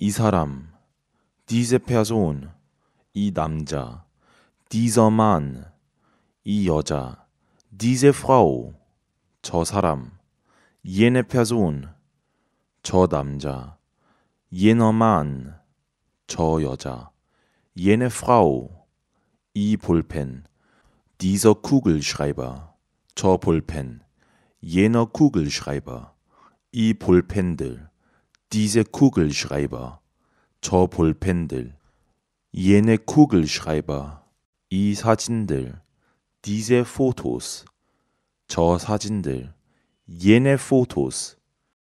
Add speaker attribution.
Speaker 1: 이 사람, diese Person, 이 남자, dieser Mann, 이 여자, diese Frau, 저 사람, jene Person, 저 남자, jener Mann, 저 여자, jene Frau, 이 볼펜, dieser Kugelschreiber, 저 볼펜, jener Kugelschreiber, 이 볼펜들, diese Kugelschreiber, 저 볼펜들, jene Kugelschreiber, 이 사진들, diese Fotos, 저 사진들, jene Fotos,